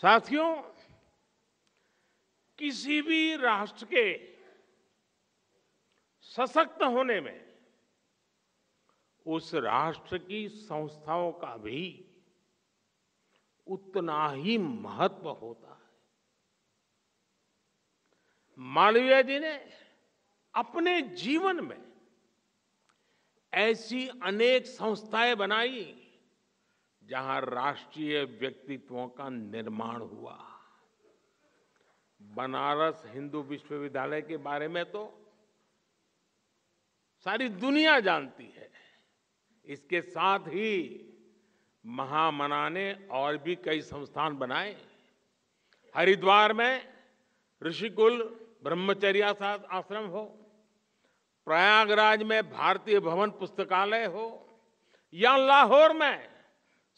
साथियों किसी भी राष्ट्र के सशक्त होने में उस राष्ट्र की संस्थाओं का भी उतना ही महत्व होता है मालवीय जी ने अपने जीवन में ऐसी अनेक संस्थाएं बनाई जहां राष्ट्रीय व्यक्तित्वों का निर्माण हुआ बनारस हिंदू विश्वविद्यालय के बारे में तो सारी दुनिया जानती है इसके साथ ही महामना ने और भी कई संस्थान बनाए हरिद्वार में ऋषिकुल ब्रह्मचर्या आश्रम हो प्रयागराज में भारतीय भवन पुस्तकालय हो या लाहौर में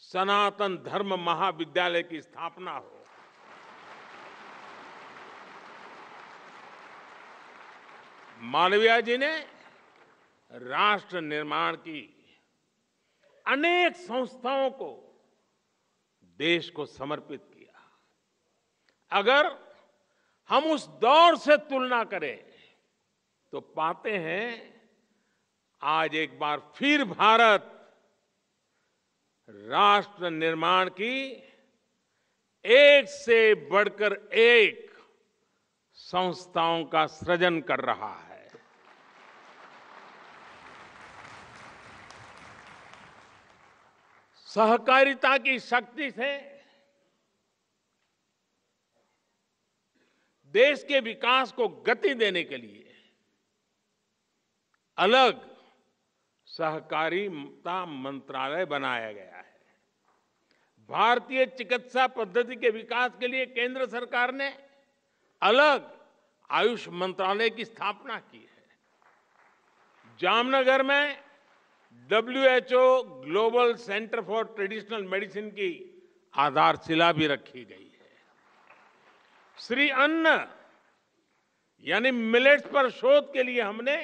सनातन धर्म महाविद्यालय की स्थापना हो मालवीय जी ने राष्ट्र निर्माण की अनेक संस्थाओं को देश को समर्पित किया अगर हम उस दौर से तुलना करें तो पाते हैं आज एक बार फिर भारत राष्ट्र निर्माण की एक से बढ़कर एक संस्थाओं का सृजन कर रहा है सहकारिता की शक्ति से देश के विकास को गति देने के लिए अलग सहकारिता मंत्रालय बनाया गया है भारतीय चिकित्सा पद्धति के विकास के लिए केंद्र सरकार ने अलग आयुष मंत्रालय की स्थापना की है जामनगर में WHO global centre for traditional medicine की आधारशिला भी रखी गई है श्री अन्न यानी मिलेट्स पर शोध के लिए हमने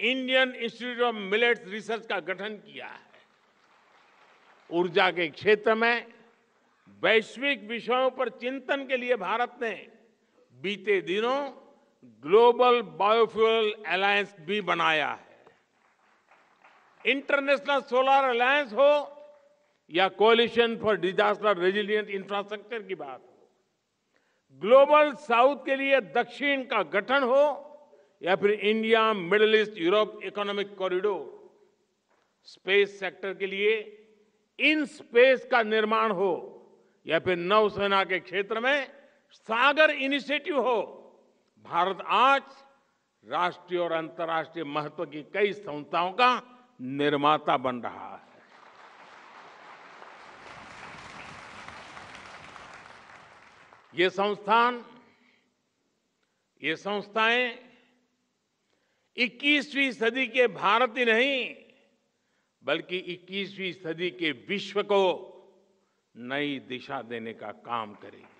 Indian institute of millets research का गठन किया है ऊर्जा के क्षेत्र में वैश्विक विषयों पर चिंतन के लिए भारत ने बीते दिनों ग्लोबल बायोफ्यूल अलायंस भी बनाया है इंटरनेशनल सोलर अलायंस हो या coalition for disaster resilient infrastructure की बात हो ग्लोबल साउथ के लिए दक्षिण का गठन हो या फिर India middle east Europe economic corridor space sector के लिए इन स्पेस का निर्माण हो या फिर नौसेना के क्षेत्र में सागर इनिशिएटिव हो भारत आज राष्ट्रीय और अंतर्राष्ट्रीय महत्व की कई संस्थाओं का निर्माता बन रहा है ये संस्थान ये संस्थाएं 21वीं सदी के भारत ही नहीं बल्कि 21वीं सदी के विश्व को नई दिशा देने का काम करेगी